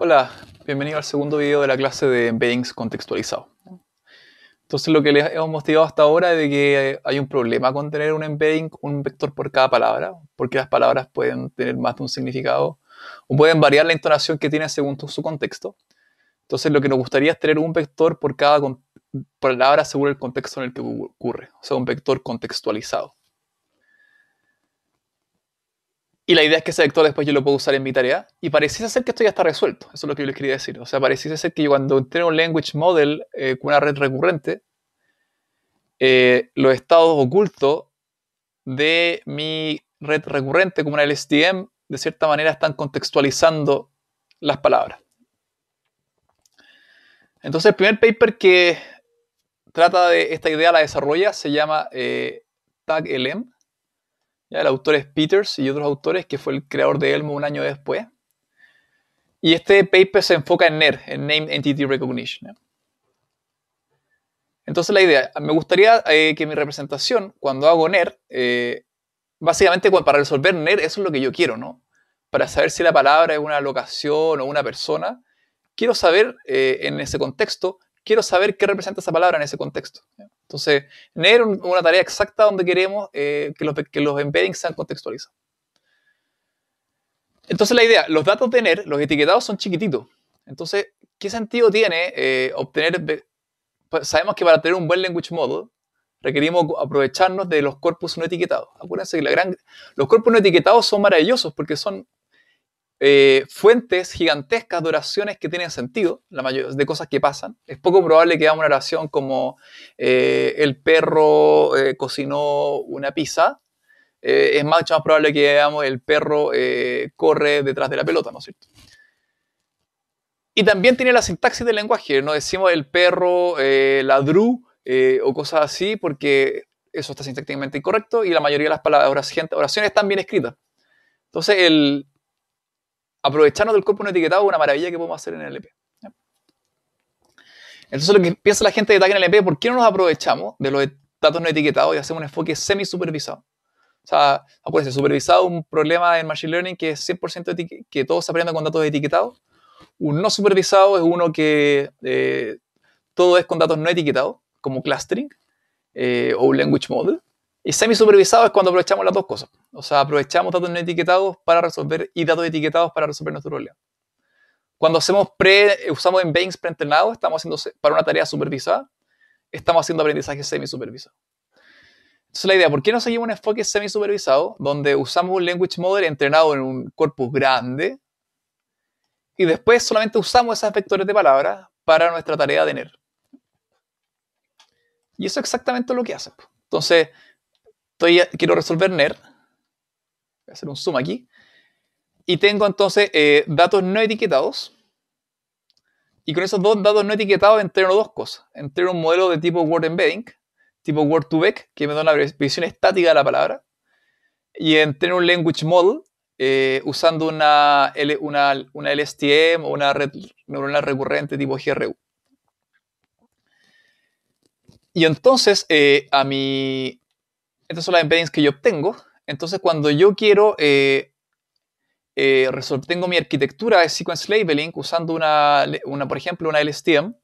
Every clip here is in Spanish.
Hola, bienvenido al segundo video de la clase de embeddings contextualizado. Entonces lo que les hemos mostrado hasta ahora es de que hay un problema con tener un embedding, un vector por cada palabra, porque las palabras pueden tener más de un significado o pueden variar la entonación que tiene según su contexto. Entonces lo que nos gustaría es tener un vector por cada palabra según el contexto en el que ocurre, o sea, un vector contextualizado. Y la idea es que ese vector después yo lo puedo usar en mi tarea. Y pareciese ser que esto ya está resuelto. Eso es lo que yo les quería decir. O sea, pareciese ser que cuando entreno un language model eh, con una red recurrente, eh, los estados ocultos de mi red recurrente, como una LSTM, de cierta manera están contextualizando las palabras. Entonces, el primer paper que trata de esta idea, la desarrolla, se llama eh, TagLM el autor es Peters y otros autores, que fue el creador de Elmo un año después. Y este paper se enfoca en NER, en Name Entity Recognition. Entonces la idea, me gustaría eh, que mi representación, cuando hago NER, eh, básicamente para resolver NER, eso es lo que yo quiero, ¿no? Para saber si la palabra es una locación o una persona, quiero saber eh, en ese contexto quiero saber qué representa esa palabra en ese contexto. Entonces, tener una tarea exacta donde queremos eh, que, los, embeddings sean contextualizados. Entonces, la idea, los datos de NER, los etiquetados son chiquititos. Entonces, ¿qué sentido tiene eh, obtener... Pues, sabemos que para tener un buen language model requerimos aprovecharnos de los corpus no etiquetados. Acuérdense que la gran, los corpus no etiquetados son maravillosos porque son eh, fuentes gigantescas de oraciones que tienen sentido, la mayoría de cosas que pasan. Es poco probable que hagamos una oración como eh, el perro eh, cocinó una pizza. es mucho más, probable que veamos el perro corre detrás de la pelota, ¿no es cierto? Y también tiene la sintaxis del lenguaje. No decimos el perro ladrú o cosas así porque eso está sintácticamente incorrecto y la mayoría de las palabras, oraciones están bien escritas. Entonces, el, aprovecharnos del cuerpo no etiquetado es una maravilla que podemos hacer en el LP. Entonces lo que piensa la gente de tag en el LP, ¿por qué no nos aprovechamos de los datos no etiquetados y hacemos un enfoque semi-supervisado? O sea, acuérdense, supervisado un problema en Machine Learning que es 100% que todos se con datos etiquetados. Un no supervisado es uno que eh, todo es con datos no etiquetados, como clustering eh, o language model. Y semi-supervisado es cuando aprovechamos las dos cosas. O sea, aprovechamos datos no etiquetados para resolver y datos etiquetados para resolver nuestro problema. Cuando hacemos pre, eh, usamos embeddings preentrenados, estamos haciendo para una tarea supervisada, estamos haciendo aprendizaje semi-supervisado. Es la idea, ¿por qué no seguimos un enfoque semi-supervisado donde usamos un language model entrenado en un corpus grande y después solamente usamos esos vectores de palabras para nuestra tarea de NER? Y eso es exactamente lo que hace. Entonces, quiero resolver NER. Voy a hacer un zoom aquí. Y tengo entonces eh, datos no etiquetados. Y con esos dos datos no etiquetados entreno dos cosas. Entreno un modelo de tipo Word Embedding, tipo Word 2 Vec, que me da una visión estática de la palabra. Y entreno un Language Model eh, usando una, una, LSTM o una red neuronal recurrente tipo GRU. Y entonces eh, a mi estas son las embeddings que yo obtengo. Entonces, cuando yo quiero, eh, eh, tengo mi arquitectura de sequence labeling usando una, una por ejemplo, una LSTM,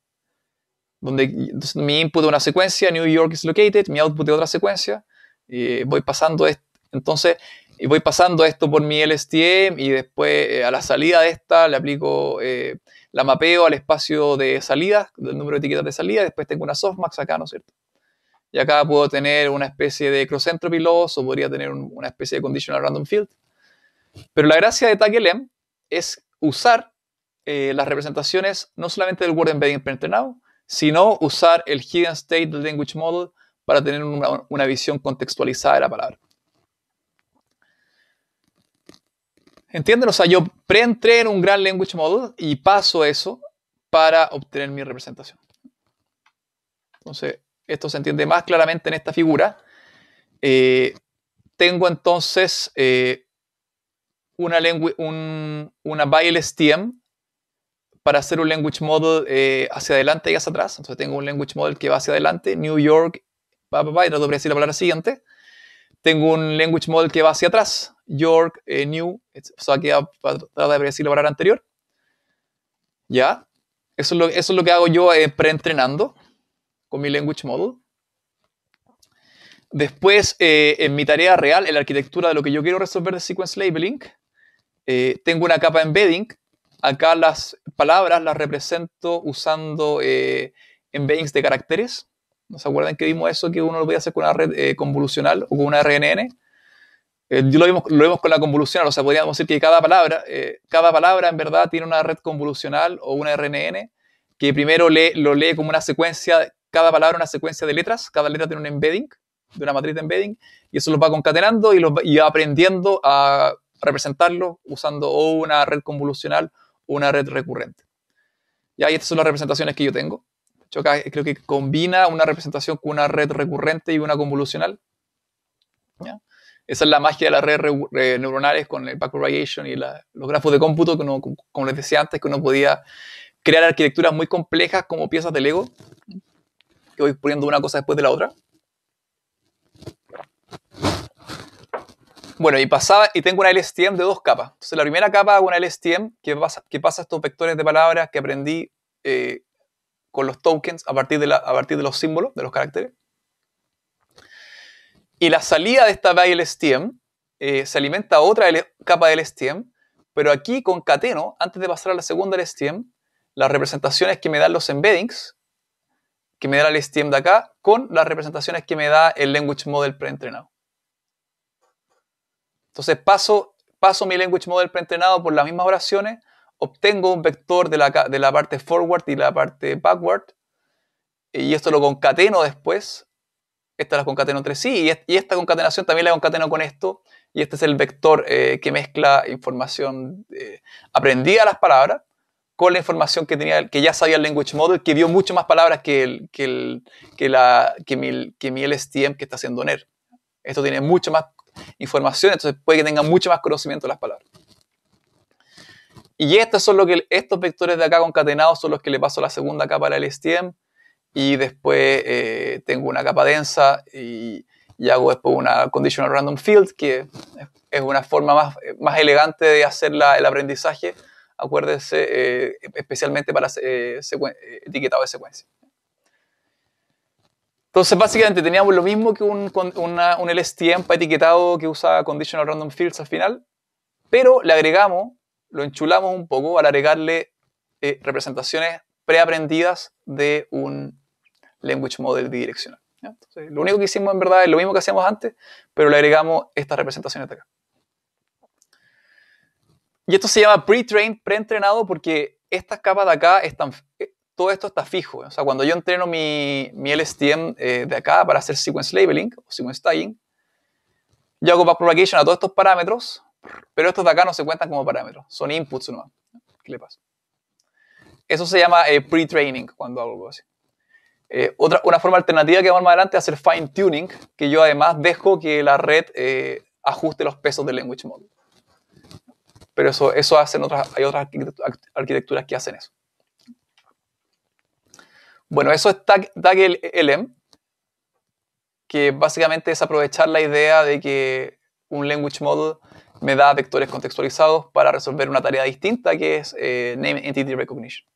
donde mi input de una secuencia, New York is located, mi output de otra secuencia, voy pasando esto. Entonces, y voy pasando esto por mi LSTM y después eh, a la salida de esta le aplico, la mapeo al espacio de salida, del número de etiquetas de salida, después tengo una softmax acá, ¿no es cierto? y acá puedo tener una especie de cross-entropy loss o podría tener una especie de conditional random field. Pero la gracia de taglm es usar eh, las representaciones no solamente del Word Embedding preentrenado, sino usar el Hidden State del Language Model para tener una, visión contextualizada de la palabra. ¿Entienden? O sea, yo preentré en un gran language model y paso eso para obtener mi representación. Entonces, esto se entiende más claramente en esta figura, eh, tengo entonces eh, una, un, una para hacer un language model eh, hacia adelante y hacia atrás. Entonces tengo un language model que va hacia adelante, New York, va, va, y decir la palabra siguiente. Tengo un language model que va hacia atrás, York, New, o sea, que decir la palabra anterior. ¿Ya? Eso es lo, eso es lo que hago yo pre-entrenando con mi language model. Después, eh, en mi tarea real, en la arquitectura de lo que yo quiero resolver de sequence labeling, eh, tengo una capa embedding. Acá las palabras las represento usando eh, embeddings de caracteres. ¿Nos acuerdan que vimos eso? Que uno lo podía hacer con una red convolucional o con una RNN. yo lo vimos, lo vimos, con la convolucional, o sea, podríamos decir que cada palabra, cada palabra en verdad tiene una red convolucional o una RNN que primero lo lee como una secuencia cada palabra una secuencia de letras, cada letra tiene un embedding, de una matriz de embedding, y eso los va concatenando y, va, aprendiendo a representarlo usando o una red convolucional o una red recurrente. y estas son las representaciones que yo tengo. yo creo que combina una representación con una red recurrente y una convolucional. Esa es la magia de las redes eh, neuronales con el backward variation y los grafos de cómputo, que como les decía antes, que uno podía crear arquitecturas muy complejas como piezas de Lego, que voy poniendo una cosa después de la otra. Bueno, y pasaba, y tengo una LSTM de dos capas. Entonces, la primera capa hago una LSTM que pasa, que pasa estos vectores de palabras que aprendí eh, con los tokens a partir, de a partir de los símbolos, de los caracteres. Y la salida de esta LSTM LSTM eh, se alimenta a otra capa de LSTM, pero aquí con cateno, antes de pasar a la segunda LSTM, las representaciones que me dan los embeddings que me da el STM de acá con las representaciones que me da el Language Model preentrenado. Entonces paso, paso mi Language Model preentrenado por las mismas oraciones, obtengo un vector de la, de la parte forward y la parte backward, y esto lo concateno después, esta la concateno entre sí, y, esta concatenación también la concateno con esto, y este es el vector eh, que mezcla información eh, aprendida a las palabras con la información que, tenía, que ya sabía el Language Model, que vio mucho más palabras que, el, que, la, que, mi, que mi LSTM que está haciendo NER. Esto tiene mucho más información, entonces puede que tenga mucho más conocimiento de las palabras. Y estos, son lo que, estos vectores de acá concatenados son los que le paso a la segunda capa la LSTM y después eh, tengo una capa densa y, hago después una conditional random field, que es una forma más, elegante de hacer el aprendizaje acuérdense, eh, especialmente para eh, eh, etiquetado de secuencia. Entonces, básicamente teníamos lo mismo que un, una, LSTM etiquetado que usa Conditional Random Fields al final, pero le agregamos, lo enchulamos un poco al agregarle representaciones preaprendidas de un language model bidireccional. lo único que hicimos en verdad es lo mismo que hacíamos antes, pero le agregamos estas representaciones de acá. Y esto se llama pre-trained, pre-entrenado, porque estas capas de acá están, eh, todo esto está fijo. O sea, cuando yo entreno mi, mi LSTM eh, de acá para hacer sequence labeling o sequence tagging, yo hago backpropagation a todos estos parámetros, pero estos de acá no se cuentan como parámetros, son inputs nomás. ¿Qué le pasa? Eso se llama eh, pre-training cuando hago algo así. otra, una forma alternativa que vamos más adelante es hacer fine tuning, que yo además dejo que la red ajuste los pesos del language model pero eso, eso hacen otras, hay otras arquitecturas que hacen eso. Bueno, eso es tag, LM, que básicamente es aprovechar la idea de que un language model me da vectores contextualizados para resolver una tarea distinta que es eh, Name Entity Recognition.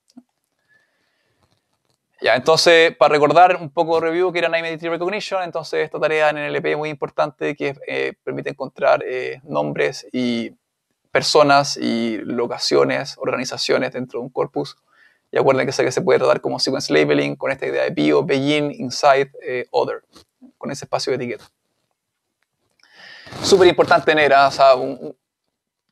Ya, entonces, para recordar un poco de review que era Name Entity Recognition, entonces esta tarea en NLP es muy importante que eh, permite encontrar eh, nombres y personas y locaciones, organizaciones dentro de un corpus. Y acuérdense que se, puede tratar como sequence labeling con esta idea de bio, begin, inside, eh, other, con ese espacio de etiqueta. Súper importante, tener, O sea,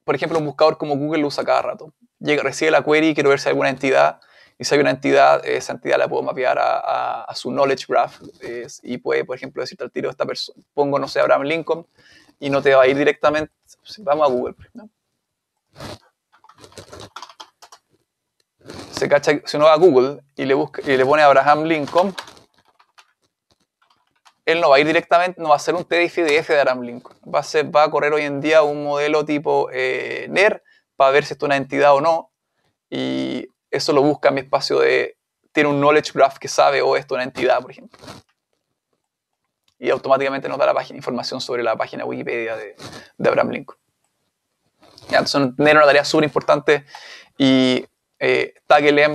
por ejemplo, un buscador como Google lo usa cada rato. Llega, recibe la query, quiero ver si hay alguna entidad. Y si hay una entidad, eh, esa entidad la puedo mapear a, su knowledge graph eh, y puede, por ejemplo, decirte al tiro, esta persona, pongo, no sé, Abraham Lincoln y no te va a ir directamente, pues, vamos a Google, se cacha, si uno va a Google y le, busca, y le pone Abraham Lincoln, él no va a ir directamente, no va a ser un TDF de Abraham Lincoln. Va a, correr hoy en día un modelo tipo eh, NER para ver si esto es una entidad o no. Y eso lo busca en mi espacio de. Tiene un knowledge graph que sabe o oh, esto es una entidad, por ejemplo. Y automáticamente nos da la información sobre la página Wikipedia de Abraham Lincoln. ¿ya? una tarea súper importante y eh,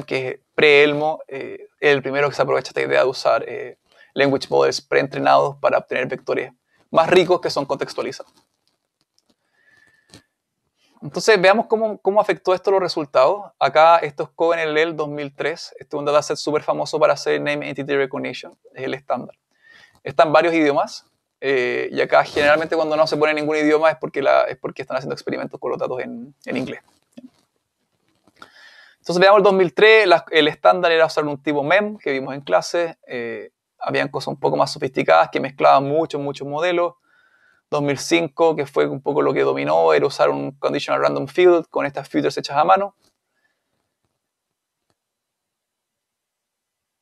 que es pre-ELMO, eh, es el primero que se aprovecha esta idea de usar eh, language models preentrenados para obtener vectores más ricos que son contextualizados. Entonces, veamos cómo, cómo, afectó esto los resultados. Acá, esto es CoNLL 2003. Este es un dataset súper famoso para hacer Name Entity Recognition. Es el estándar. Están varios idiomas. Eh, y acá generalmente cuando no se pone ningún idioma es porque, es porque están haciendo experimentos con los datos en, en inglés. Entonces veamos el 2003, el estándar era usar un tipo MEM que vimos en clase. Eh, habían cosas un poco más sofisticadas que mezclaban muchos, muchos modelos. 2005, que fue un poco lo que dominó, era usar un conditional random field con estas filters hechas a mano.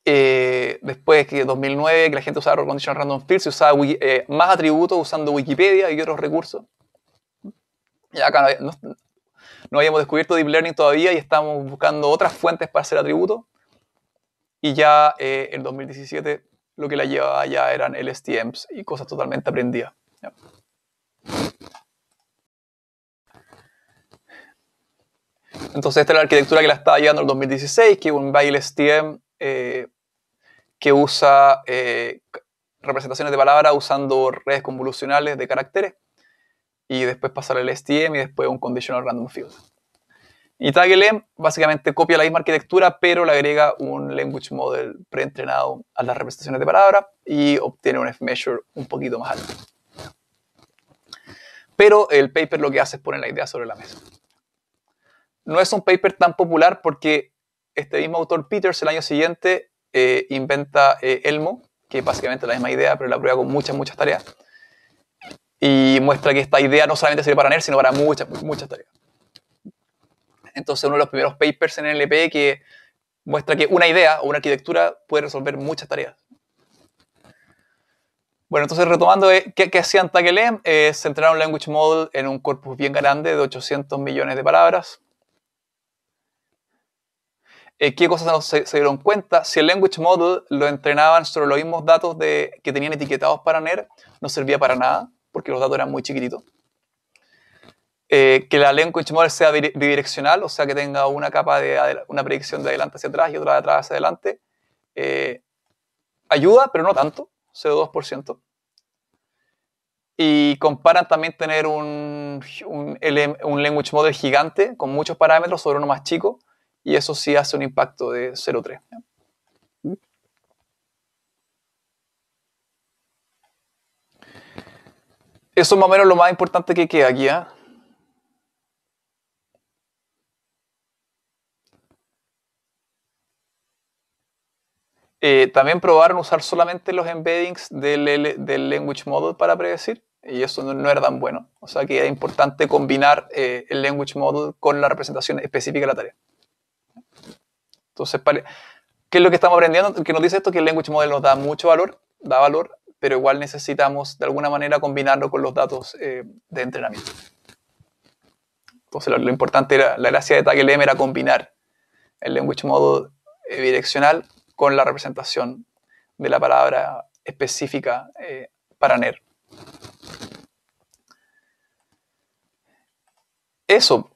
Eh, después que 2009 que la gente usaba Random fields, se usaba eh, más atributos usando Wikipedia y otros recursos. Y acá no, habíamos descubierto Deep Learning todavía y estábamos buscando otras fuentes para hacer atributos. Y ya eh, en 2017 lo que la llevaba ya eran LSTMs y cosas totalmente aprendidas. Entonces esta es la arquitectura que la estaba llevando el 2016, que un by LSTM eh, que usa eh, representaciones de palabras usando redes convolucionales de caracteres y después pasar el STM y después un conditional random field. Y TagLM básicamente copia la misma arquitectura, pero le agrega un language model preentrenado a las representaciones de palabras y obtiene un F-measure un poquito más alto. Pero el paper lo que hace es poner la idea sobre la mesa. No es un paper tan popular porque este mismo autor Peters el año siguiente eh, inventa eh, Elmo, que es básicamente la misma idea, pero la prueba con muchas, muchas tareas. Y muestra que esta idea no solamente sirve para NER, sino para muchas, muchas tareas. Entonces, uno de los primeros papers en NLP que muestra que una idea o una arquitectura puede resolver muchas tareas. Bueno, entonces retomando, eh, ¿qué, qué hacían Takelem? Eh, un language model en un corpus bien grande de 800 millones de palabras eh, qué cosas se, dieron cuenta. Si el language model lo entrenaban sobre los mismos datos que tenían etiquetados para NER, no servía para nada, porque los datos eran muy chiquititos. Eh, que la language model sea bidireccional, o sea que tenga una capa de una predicción de adelante hacia atrás y otra de atrás hacia adelante. Eh, ayuda, pero no tanto, 0,2%. Y comparan también tener un, un language model gigante con muchos parámetros sobre uno más chico y eso sí hace un impacto de 0,3. Eso es más o menos lo más importante que queda aquí. ¿eh? Eh, también probaron usar solamente los embeddings del, language model para predecir y eso no, era tan bueno. O sea que es importante combinar eh, el language model con la representación específica de la tarea. Entonces, ¿qué es lo que estamos aprendiendo? Que nos dice esto que el language model nos da mucho valor, da valor, pero igual necesitamos de alguna manera combinarlo con los datos eh, de entrenamiento. Entonces, lo, importante era, la gracia de TagLM era combinar el language model eh, direccional con la representación de la palabra específica eh, para NER. Eso,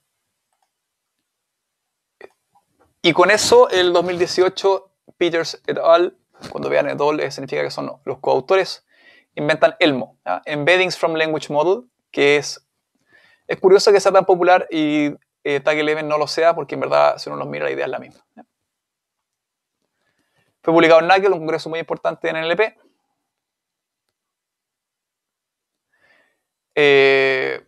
y con eso, el 2018, Peters et al., cuando vean et al, significa que son los coautores, inventan ELMO, Embeddings from Language Model, que es, es curioso que sea tan popular y eh, Tag Eleven no lo sea, porque en verdad, si uno los mira, la idea es la misma. Fue publicado en NACL, un congreso muy importante en NLP. Eh,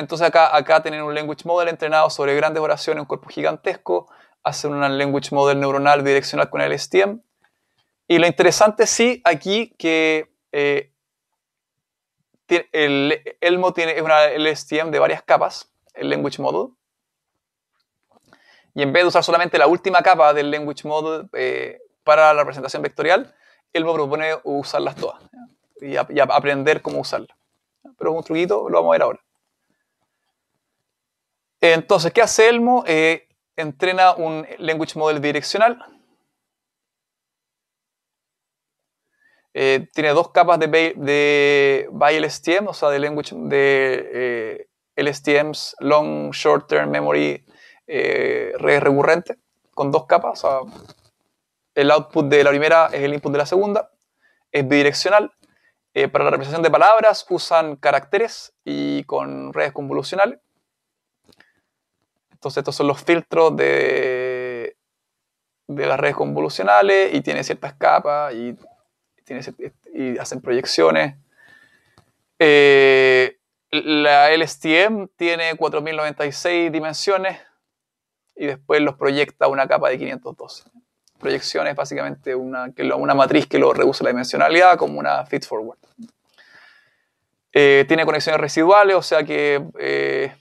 entonces acá, acá tienen un language model entrenado sobre grandes oraciones, un cuerpo gigantesco, hacen un language model neuronal direccional con el STM. Y lo interesante sí aquí que eh, el Elmo tiene, es una LSTM de varias capas, el language model. Y en vez de usar solamente la última capa del language model eh, para la representación vectorial, Elmo propone usarlas todas y, aprender cómo usarlas. Pero un truquito, lo vamos a ver ahora. Entonces, ¿qué hace Elmo? Eh, entrena un language model direccional. Eh, tiene dos capas de, de by LSTM, o sea, de language de eh, LSTMs, long, short term memory, redes recurrente, con dos capas. el output de la primera es el input de la segunda. Es bidireccional. para la representación de palabras usan caracteres y con redes convolucionales entonces estos son los filtros de, de las redes convolucionales y tiene ciertas capas y, y hacen proyecciones. Eh, la LSTM tiene 4096 dimensiones y después los proyecta una capa de 512. Proyección es básicamente una, que una matriz que lo reduce la dimensionalidad como una feed forward. Eh, tiene conexiones residuales, o sea que eh,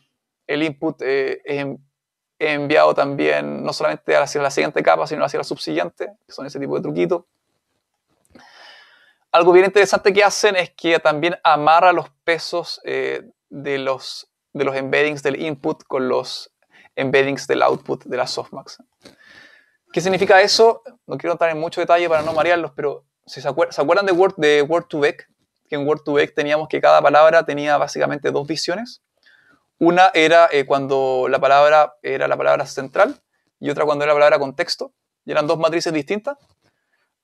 el input es en, He enviado también, no solamente hacia la siguiente capa, sino hacia la subsiguiente, que son ese tipo de truquito. Algo bien interesante que hacen es que también amarra los pesos eh, de, los, de los embeddings del input con los embeddings del output de la softmax. ¿Qué significa eso? No quiero entrar en mucho detalle para no marearlos, pero si se, acuerdan de Word, de Word Vec, que en Word 2 Vec teníamos que cada palabra tenía básicamente dos visiones. Una era eh, cuando la palabra era la palabra central y otra cuando era la palabra contexto. Y eran dos matrices distintas.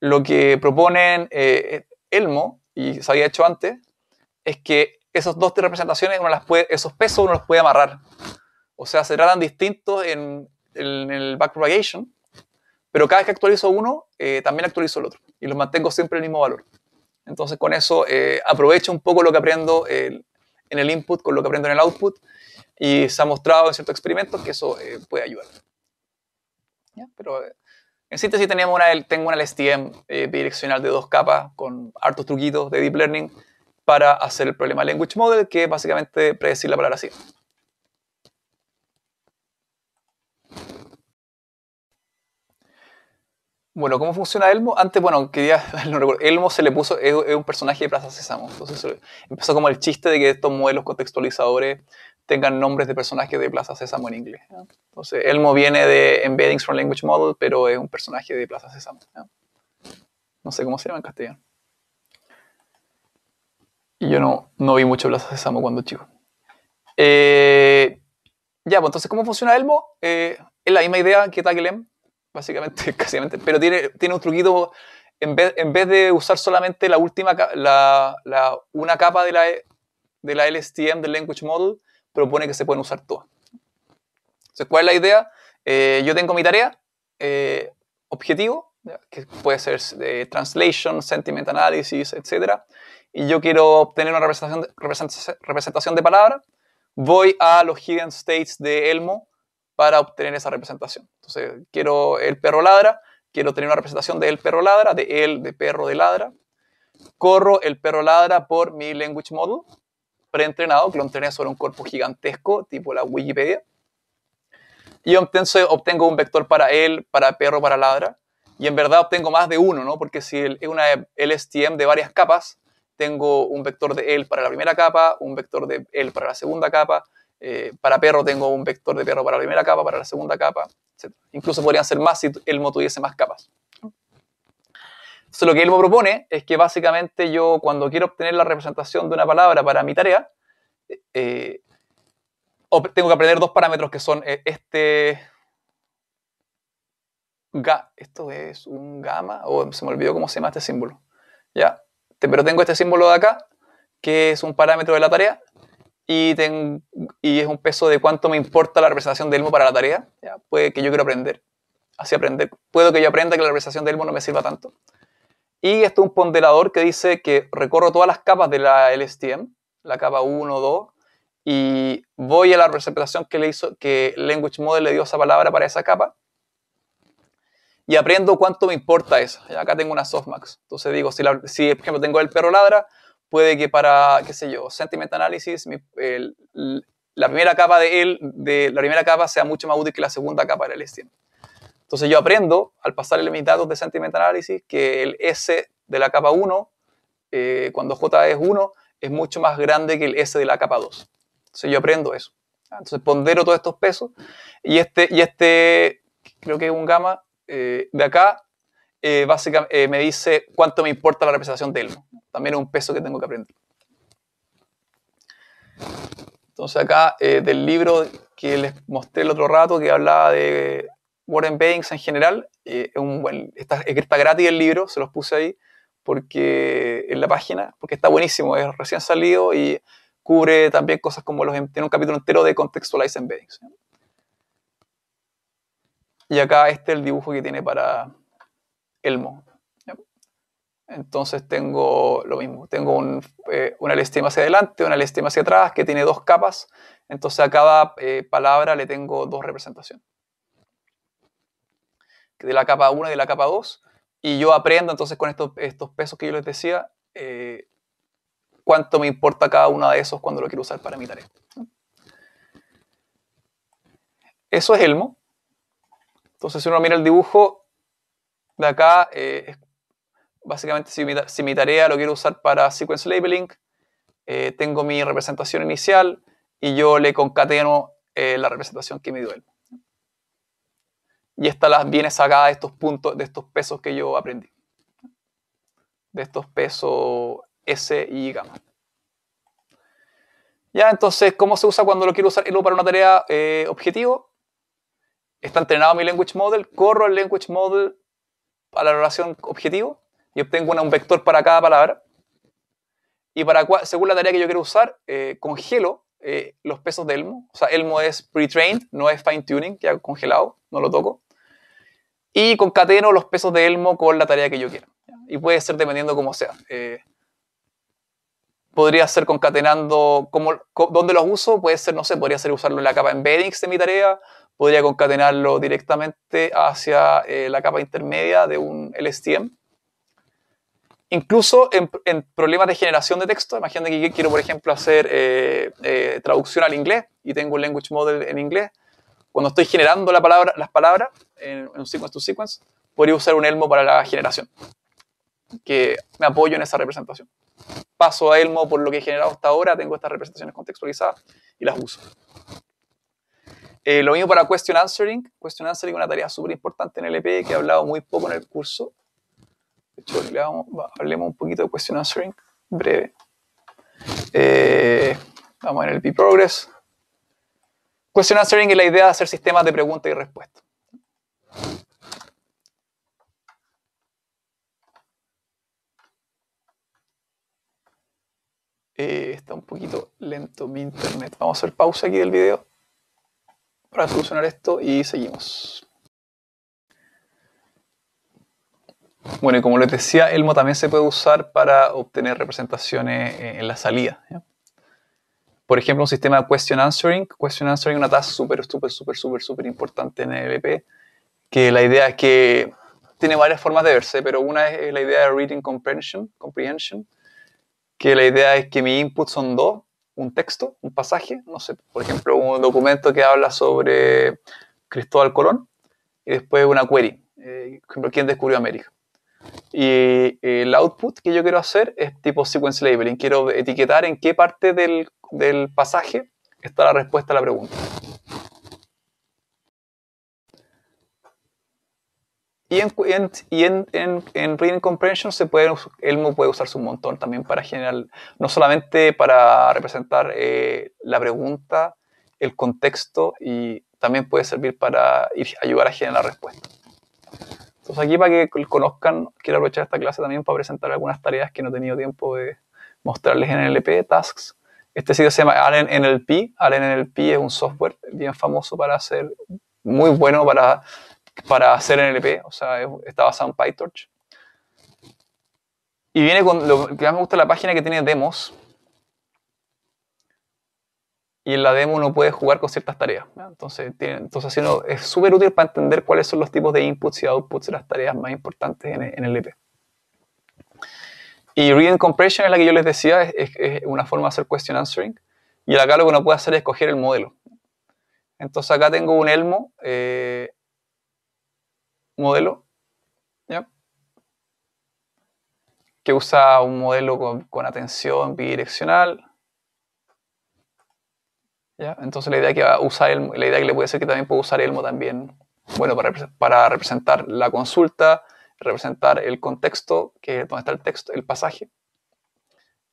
Lo que proponen eh, Elmo, y se había hecho antes, es que esos dos representaciones, uno las puede, esos pesos uno los puede amarrar. O sea, se distintos en, en el backpropagation, pero cada vez que actualizo uno, eh, también actualizo el otro y los mantengo siempre el mismo valor. Entonces, con eso aprovecho un poco lo que aprendo en el input con lo que aprendo en el output y se ha mostrado en ciertos experimentos que eso eh, puede ayudar. Pero eh, en síntesis tenemos una, tengo una LSTM eh, bidireccional de dos capas con hartos truquitos de Deep Learning para hacer el problema Language Model, que es básicamente predecir la palabra así. Bueno, ¿cómo funciona Elmo? Antes, bueno, quería, no recuerdo, Elmo se le puso, es, un personaje de Plaza Sésamo, entonces empezó como el chiste de que estos modelos contextualizadores tengan nombres de personajes de Plaza Sésamo en inglés. Entonces, Elmo viene de Embeddings from Language Model, pero es un personaje de Plaza Sésamo. ¿no? sé cómo se llama en castellano. Y yo no, no vi mucho Plaza Sésamo cuando chico. Eh, ya, pues entonces, ¿cómo funciona Elmo? Eh, es la misma idea que Tacklem, básicamente, casi, pero tiene, tiene un truquito. En vez, en vez, de usar solamente la última, la, la, una capa de la, e, de la LSTM, del Language Model, propone que se pueden usar todas. Entonces, ¿cuál es la idea? Eh, yo tengo mi tarea, eh, objetivo, que puede ser de eh, translation, sentiment analysis, etc. Y yo quiero obtener una representación de, palabra. Voy a los hidden states de Elmo para obtener esa representación. Entonces, quiero el perro ladra, quiero tener una representación de el perro ladra, de él, de perro de ladra. Corro el perro ladra por mi language model entrenado, que lo entrené sobre un cuerpo gigantesco, tipo la Wikipedia. Y obtengo un vector para él, para perro, para ladra. Y en verdad obtengo más de uno, ¿no? Porque si es una LSTM de varias capas, tengo un vector de él para la primera capa, un vector de él para la segunda capa, eh, para perro tengo un vector de perro para la primera capa, para la segunda capa, etc. Incluso podrían ser más si no tuviese más capas lo que Elmo propone es que básicamente yo, cuando quiero obtener la representación de una palabra para mi tarea, eh, tengo que aprender dos parámetros que son eh, este. esto es un gamma, o se me olvidó cómo se llama este símbolo. Ya, pero tengo este símbolo de acá, que es un parámetro de la tarea, y, y es un peso de cuánto me importa la representación de Elmo para la tarea. puede que yo quiero aprender. Así aprender. Puedo que yo aprenda que la representación de Elmo no me sirva tanto. Y esto es un ponderador que dice que recorro todas las capas de la LSTM, la capa 1, 2, y voy a la representación que le hizo, que Language Model le dio esa palabra para esa capa, y aprendo cuánto me importa eso. acá tengo una softmax. Entonces digo, si, si, por ejemplo tengo el perro ladra, puede que para, qué sé yo, sentiment analysis, la primera capa de él, de la primera capa sea mucho más útil que la segunda capa de la LSTM. Entonces yo aprendo al pasarle mis datos de sentiment analysis que el S de la capa 1, eh, cuando J es 1, es mucho más grande que el S de la capa 2. Entonces yo aprendo eso. Entonces pondero todos estos pesos y este, y este creo que es un gamma, eh, de acá eh, básicamente me dice cuánto me importa la representación de Elmo. También es un peso que tengo que aprender. Entonces acá del libro que les mostré el otro rato que hablaba de Word embeddings en general. Eh, es un está, gratis el libro, se los puse ahí porque en la página, porque está buenísimo, es recién salido y cubre también cosas como los, tiene un capítulo entero de contextualized Embeddings. Y acá este es el dibujo que tiene para el Elmo. Entonces tengo lo mismo, tengo un, eh, una listima hacia adelante, una listima hacia atrás, que tiene dos capas. Entonces a cada eh, palabra le tengo dos representaciones de la capa 1 y de la capa 2, y yo aprendo entonces con estos, pesos que yo les decía, eh, cuánto me importa cada uno de esos cuando lo quiero usar para mi tarea. Eso es Elmo. Entonces, si uno mira el dibujo de acá, eh, básicamente si mi, tarea lo quiero usar para sequence labeling, eh, tengo mi representación inicial y yo le concateno la representación que me dio Elmo y esta las viene sacada de estos puntos, de estos pesos que yo aprendí. De estos pesos S y gamma. Ya, entonces, ¿cómo se usa cuando lo quiero usar Elo para una tarea eh, objetivo? Está entrenado mi language model, corro el language model a la relación objetivo y obtengo un vector para cada palabra. Y para según la tarea que yo quiero usar, eh, congelo eh, los pesos de Elmo. O sea, Elmo es pre-trained, no es fine-tuning, ya congelado, no lo toco y concateno los pesos de Elmo con la tarea que yo quiero. Y puede ser dependiendo como sea. Eh, podría ser concatenando como dónde los uso, puede ser, no sé, podría ser usarlo en la capa embeddings de mi tarea, podría concatenarlo directamente hacia eh, la capa intermedia de un LSTM. Incluso en, problemas de generación de texto, imagínate que quiero, por ejemplo, hacer eh, traducción al inglés y tengo un language model en inglés cuando estoy generando las palabras en, un sequence to sequence, podría usar un elmo para la generación, que me apoyo en esa representación. Paso a elmo por lo que he generado hasta ahora, tengo estas representaciones contextualizadas y las uso. Eh, lo mismo para question answering. Question answering es una tarea súper importante en el LP e que he hablado muy poco en el curso. De hecho, hablemos un poquito de question answering, breve. Eh, vamos en el P-Progress. Question answering es la idea de hacer sistemas de pregunta y respuesta. Eh, está un poquito lento mi internet. Vamos a hacer pausa aquí del video para solucionar esto y seguimos. Bueno, y como les decía, Elmo también se puede usar para obtener representaciones eh, en la salida. ¿ya? Por ejemplo, un sistema de question answering. Question answering es una tasa súper, súper, súper, súper, súper importante en el que la idea es que tiene varias formas de verse, pero una es la idea de reading comprehension, que la idea es que mi input son dos, un texto, un pasaje, no sé, por ejemplo, un documento que habla sobre Cristóbal Colón y después una query, eh, por ejemplo, quién descubrió América. Y eh, el output que yo quiero hacer es tipo sequence labeling. Quiero etiquetar en qué parte del, del pasaje está la respuesta a la pregunta. Y en, en, en, en, Reading Comprehension se puede, Elmo puede usarse un montón también para generar, no solamente para representar eh, la pregunta, el contexto y también puede servir para ayudar a generar la respuesta entonces aquí para que conozcan, quiero aprovechar esta clase también para presentar algunas tareas que no he tenido tiempo de mostrarles en NLP, tasks. Este sitio se llama Allen NLP es un software bien famoso para hacer, muy bueno para, para hacer NLP, o sea, está basado en PyTorch. Y viene con, lo que más me gusta la página que tiene demos, y en la demo uno puede jugar con ciertas tareas. Entonces, entonces es súper útil para entender cuáles son los tipos de inputs y outputs de las tareas más importantes en, el EP. Y and Compression es la que yo les decía, es, una forma de hacer question answering. Y acá lo que uno puede hacer es escoger el modelo. Entonces acá tengo un Elmo eh, modelo, que usa un modelo con atención bidireccional, entonces la idea que va a usar el, la idea que le puede ser que también puede usar Elmo también, bueno, para, representar la consulta, representar el contexto, que es donde está el texto, el pasaje,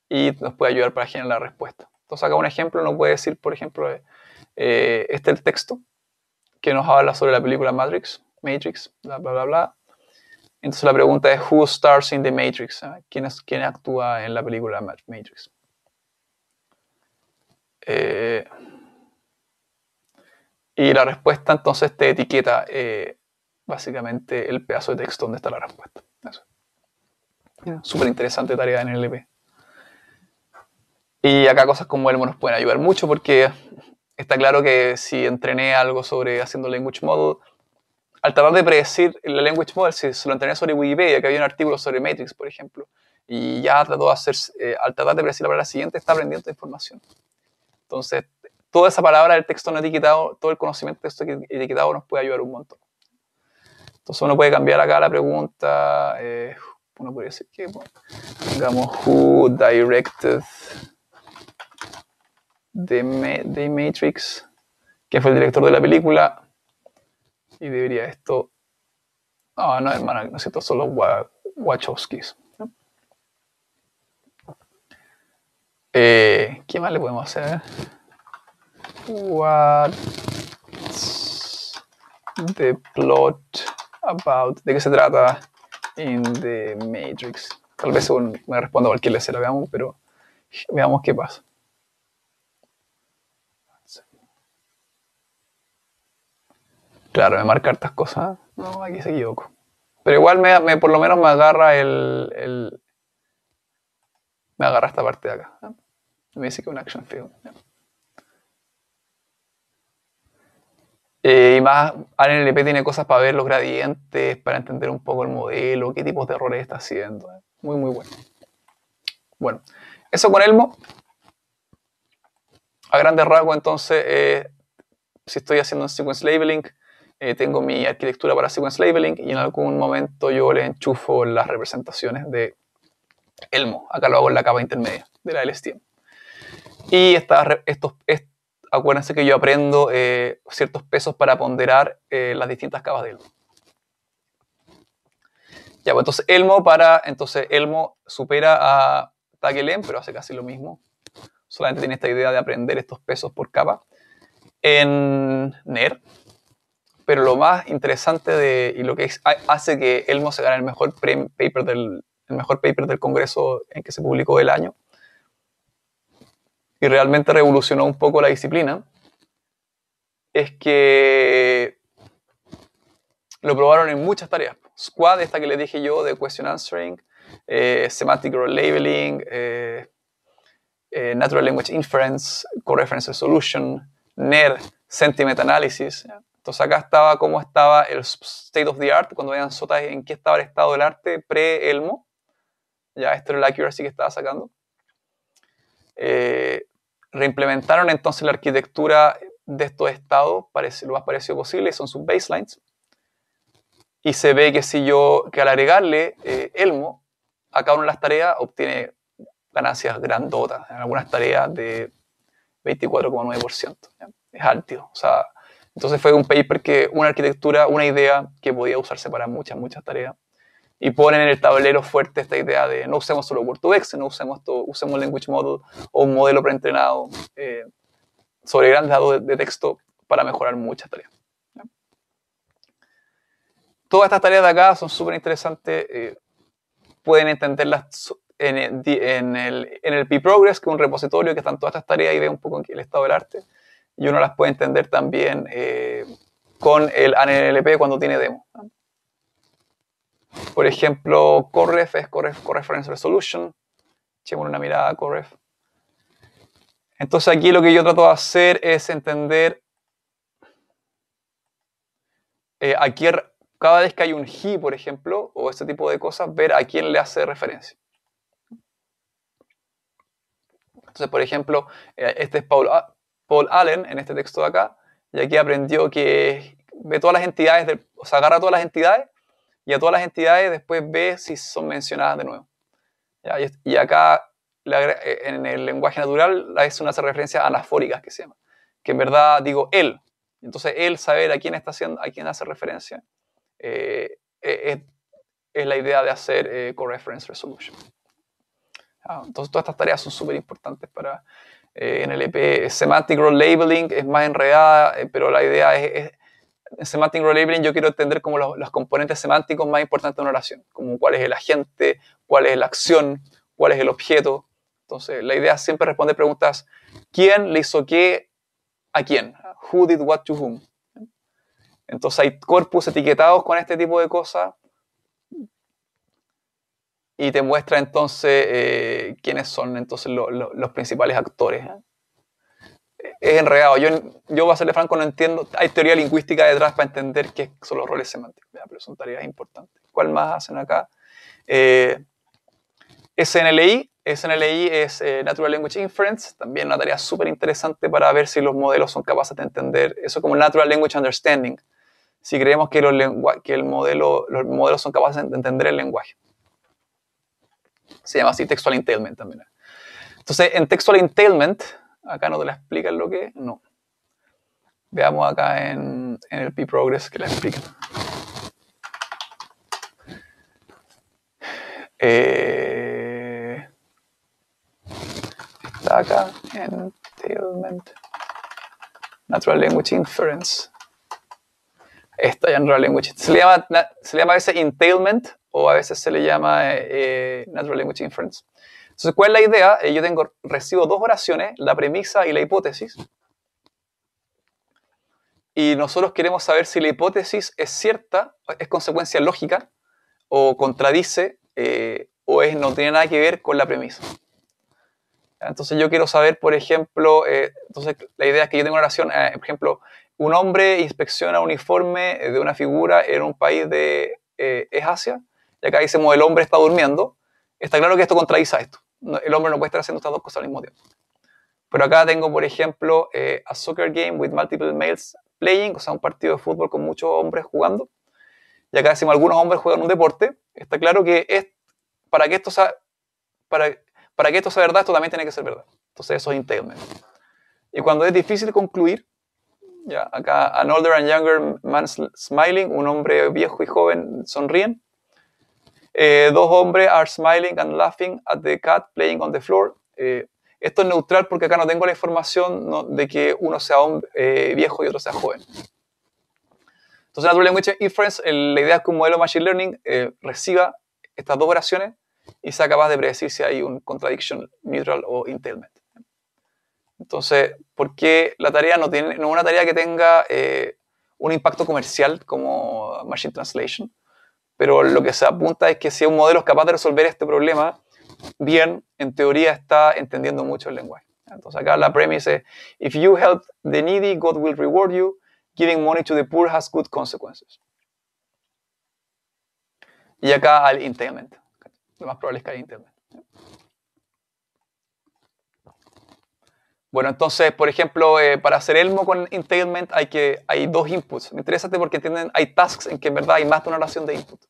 y nos puede ayudar para generar la respuesta. Entonces acá un ejemplo nos puede decir, por ejemplo, eh, este es el texto que nos habla sobre la película Matrix, Matrix, bla, bla, bla, Entonces la pregunta es, ¿Who stars in the Matrix? ¿Eh? ¿Quién, es, quién actúa en la película Matrix? Eh, y la respuesta entonces te etiqueta eh, básicamente el pedazo de texto donde está la respuesta. Súper interesante tarea en NLP. Y acá cosas como Elmo nos pueden ayudar mucho porque está claro que si entrené algo sobre haciendo language model, al tratar de predecir el language model, si lo entrené sobre Wikipedia, que había un artículo sobre Matrix, por ejemplo, y ya trató de hacer, eh, al tratar de predecir la palabra siguiente, está aprendiendo información. Entonces, toda esa palabra del texto no etiquetado, todo el conocimiento del texto etiquetado nos puede ayudar un montón. Entonces uno puede cambiar acá la pregunta, eh, uno puede decir que, digamos, who directed the, Matrix, que fue el director de la película, y debería esto. No, no, hermano, no es cierto, son los Wachowskis. Eh, ¿Qué más le podemos hacer? what the plot about, de qué se trata en The Matrix. Tal vez me responda le se lo veamos, pero veamos qué pasa. Claro, me marca estas cosas. No, aquí se equivoco. Pero igual me, por lo menos me agarra el, el, Me agarra esta parte de acá. Me dice que es un action film. Eh, y más, ANLP tiene cosas para ver los gradientes, para entender un poco el modelo, qué tipos de errores está haciendo. Muy, muy bueno. Bueno, eso con Elmo. A grandes rasgos, entonces, eh, si estoy haciendo un sequence labeling, eh, tengo mi arquitectura para sequence labeling y en algún momento yo le enchufo las representaciones de Elmo. Acá lo hago en la capa intermedia de la LSTM. Y estas, estos, estos acuérdense que yo aprendo eh, ciertos pesos para ponderar eh, las distintas capas de elmo. Ya, pues entonces Elmo para, entonces Elmo supera a Takelem, pero hace casi lo mismo. Solamente tiene esta idea de aprender estos pesos por capa en NER. Pero lo más interesante de, y lo que hace que Elmo se gane el mejor paper del, el mejor paper del Congreso en que se publicó el año y realmente revolucionó un poco la disciplina, es que lo probaron en muchas tareas. Squad, esta que le dije yo, de question answering, eh, semantic role labeling, eh, eh, natural language inference, coreference resolution, NER, sentiment analysis. Entonces acá estaba cómo estaba el state of the art, cuando vean SOTA en qué estaba el estado del arte pre-ELMO. Ya, esto era la accuracy que estaba sacando reimplementaron entonces la arquitectura de estos estados, lo más parecido posible, son sus baselines. Y se ve que si yo, que al agregarle eh, Elmo a cada una de las tareas, obtiene ganancias grandotas, en algunas tareas de 24,9%. Es alto. O sea, entonces fue un paper que una arquitectura, una idea que podía usarse para muchas, muchas tareas y ponen en el tablero fuerte esta idea de no usemos solo Word2X, no usemos, todo, usemos Language Model o un modelo preentrenado eh, sobre grandes datos de, texto para mejorar muchas tareas. Todas estas tareas de acá son súper interesantes, eh, pueden entenderlas en, eh, en, el, en P-Progress, que es un repositorio que están todas estas tareas y ve un poco el estado del arte, y uno las puede entender también con el NLP cuando tiene demo. Por ejemplo, Coref es Corref Correference Resolution. Echémosle una mirada a Corref. Entonces aquí lo que yo trato de hacer es entender eh, a cada vez que hay un he, por ejemplo, o este tipo de cosas, ver a quién le hace referencia. Entonces, por ejemplo, eh, este es Paul, Allen en este texto de acá, y aquí aprendió que ve todas las entidades, o sea, agarra todas las entidades y a todas las entidades después ve si son mencionadas de nuevo. Y, acá eh, en el lenguaje natural es una referencia anafóricas que se llama, que en verdad digo él. Entonces él saber a quién está haciendo, a quién hace referencia eh, eh, es, la idea de hacer Coreference resolution. entonces todas estas tareas son súper importantes para en el EP. Semantic Role Labeling es más enredada, pero la idea es en Semantic Relabeling yo quiero entender como los, componentes semánticos más importantes de una oración, como cuál es el agente, cuál es la acción, cuál es el objeto. Entonces, la idea siempre responde preguntas, ¿quién le hizo qué a quién? ¿Who did what to whom? Entonces, hay corpus etiquetados con este tipo de cosas y te muestra entonces eh, quiénes son entonces los principales actores es enredado. Yo, yo para serle franco, no entiendo. Hay teoría lingüística detrás para entender qué son los roles semánticos, pero son tareas importantes. ¿Cuál más hacen acá? Eh, SNLI. SNLI es eh, Natural Language Inference, también una tarea súper interesante para ver si los modelos son capaces de entender eso como Natural Language Understanding, si creemos que, que el modelo, los modelos son capaces de entender el lenguaje. Se llama así Textual Entailment también. Entonces, en Textual Entailment, acá no te la explican lo que es, no. Veamos acá en, en el P-Progress que la explican. Eh, está acá, Entailment, Natural Language Inference. Esta ya Natural Language. Se le, llama, se le llama a veces Entailment o a veces se le llama eh, eh, Natural Language Inference. Entonces, ¿cuál es la idea? Eh, yo tengo, recibo dos oraciones, la premisa y la hipótesis. Y nosotros queremos saber si la hipótesis es cierta, es consecuencia lógica, o contradice, eh, o es, no tiene nada que ver con la premisa. Entonces yo quiero saber, por ejemplo, eh, entonces la idea es que yo tengo una oración, por ejemplo, un hombre inspecciona un uniforme de una figura en un país de es Asia, y acá decimos el hombre está durmiendo, está claro que esto contradice a esto el hombre no puede estar haciendo estas dos cosas al mismo tiempo. Pero acá tengo, por ejemplo, eh, a soccer game with multiple males playing, o sea, un partido de fútbol con muchos hombres jugando. Y acá decimos, algunos hombres juegan un deporte. Está claro que es, para, que esto sea, para, para que esto sea verdad, esto también tiene que ser verdad. Entonces eso es entailment. Y cuando es difícil concluir, ya, acá, an older and younger man smiling, un hombre viejo y joven sonríen. Eh, dos hombres are smiling and laughing at the cat playing on the floor. Eh, esto es neutral porque acá no tengo la información de que uno sea hombre, eh, viejo y otro sea joven. Entonces, Natural Language Inference, la idea es que un modelo Machine Learning reciba estas dos oraciones y sea capaz de predecir si hay un contradiction, neutral o entailment. Entonces, ¿por qué la tarea no, tiene, no es una tarea que tenga un impacto comercial como Machine Translation? pero lo que se apunta es que si un modelo es capaz de resolver este problema, bien, en teoría está entendiendo mucho el lenguaje. Entonces acá la premisa es, if you help the needy, God will reward you, giving money to the poor has good consequences. Y acá al entailment, lo más probable es que hay entailment. Bueno, entonces, por ejemplo, eh, para hacer Elmo con Entailment hay, que, hay dos inputs. Me interesa este porque tienen, hay tasks en que en verdad hay más de una oración de input.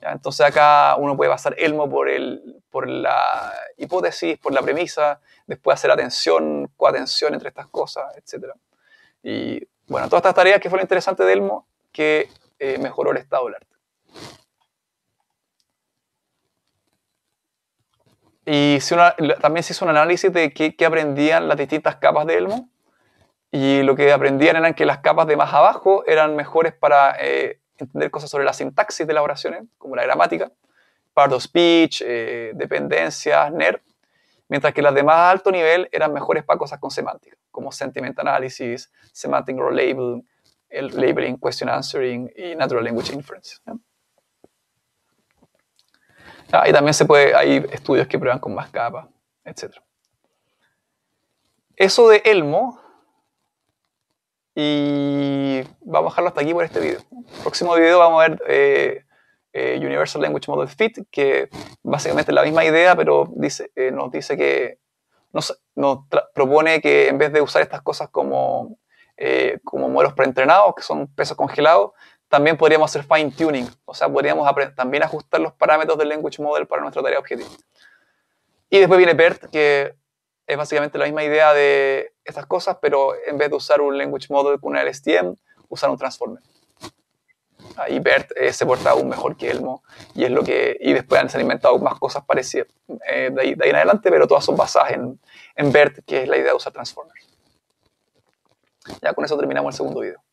Entonces acá uno puede pasar Elmo por, el, por la hipótesis, por la premisa, después hacer atención, coatención entre estas cosas, etc. Y bueno, todas estas tareas que fueron interesantes de Elmo que eh, mejoró el estado del arte. Y también se hizo un análisis de qué, aprendían las distintas capas de Elmo. Y lo que aprendían eran que las capas de más abajo eran mejores para eh, entender cosas sobre la sintaxis de las oraciones, como la gramática, part of speech, eh, dependencias, NER. Mientras que las de más alto nivel eran mejores para cosas con semántica, como sentiment analysis, semantic role labeling, el labeling, question answering y natural language inference. Ah, y también se puede, hay estudios que prueban con más capas, etc. Eso de Elmo. Y vamos a dejarlo hasta aquí por este video. El próximo video vamos a ver eh, eh, Universal Language Model Fit, que básicamente es la misma idea, pero dice, eh, nos dice que nos, propone que en vez de usar estas cosas como, como modelos preentrenados, que son pesos congelados, también podríamos hacer fine tuning, o sea, podríamos también ajustar los parámetros del language model para nuestra tarea objetivo. Y después viene BERT, que es básicamente la misma idea de estas cosas, pero en vez de usar un language model con una LSTM, usar un transformer. Ahí BERT eh, se porta aún mejor que Elmo, y es lo que, y después han, se han más cosas parecidas eh, de, ahí, en adelante, pero todas son basadas en, en BERT, que es la idea de usar transformers. Ya con eso terminamos el segundo video.